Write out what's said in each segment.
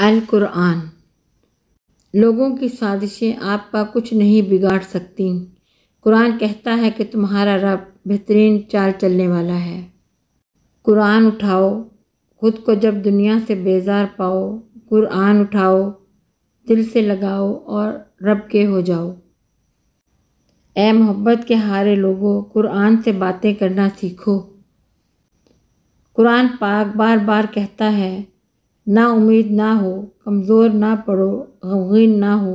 अल कुरान लोगों की साजिशें आपका कुछ नहीं बिगाड़ सकती कुरान कहता है कि तुम्हारा रब बेहतरीन चाल चलने वाला है कुरान उठाओ खुद को जब दुनिया से बेजार पाओ कुरान उठाओ दिल से लगाओ और रब के हो जाओ ए मोहब्बत के हारे लोगों कुरान से बातें करना सीखो कुरान पाक बार बार कहता है ना उम्मीद ना हो कमज़ोर ना पड़ो गमगीन ना हो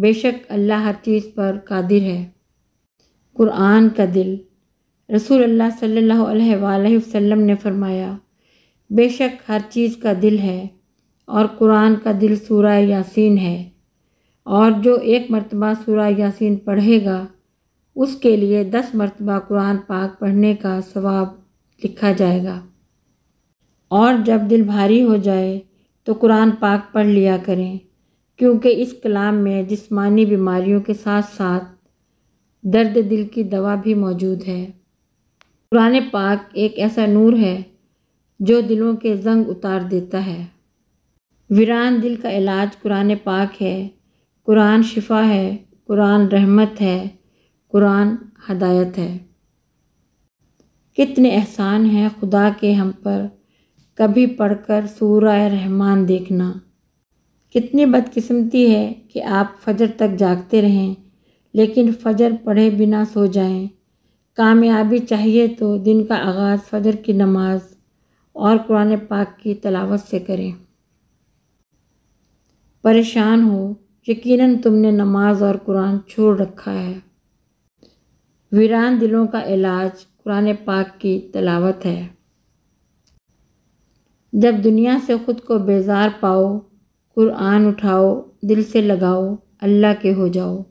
बेशक अल्लाह हर चीज़ पर कादिर है कुरान का दिल रसूल अल्लाह सल्लल्लाहु अलैहि वसल्लम ने फरमाया बेशक हर चीज़ का दिल है और कुरान का दिल सूरा यासीन है और जो एक मरतबा सूरा यासीन पढ़ेगा उसके लिए दस मरतबा कुरान पाक पढ़ने का सवाब लिखा जाएगा और जब दिल भारी हो जाए तो कुरान पाक पढ़ लिया करें क्योंकि इस कलाम में जिस्मानी बीमारियों के साथ साथ दर्द दिल की दवा भी मौजूद है कुरान पाक एक ऐसा नूर है जो दिलों के जंग उतार देता है वीरान दिल का इलाज कुरान पाक है कुरान शिफा है कुरान रहमत है कुरान हदायत है कितने एहसान हैं खुदा के हम पर कभी पढ़कर सूर्य रहमान देखना कितनी बदकिस्मती है कि आप फजर तक जागते रहें लेकिन फजर पढ़े बिना सो जाएं। कामयाबी चाहिए तो दिन का आगाज़ फजर की नमाज और कुरान पाक की तलावत से करें परेशान हो यकीनन तुमने नमाज और कुरान छोड़ रखा है वीरान दिलों का इलाज कुरान पाक की तलावत है जब दुनिया से ख़ुद को बेज़ार पाओ कुरान उठाओ दिल से लगाओ अल्लाह के हो जाओ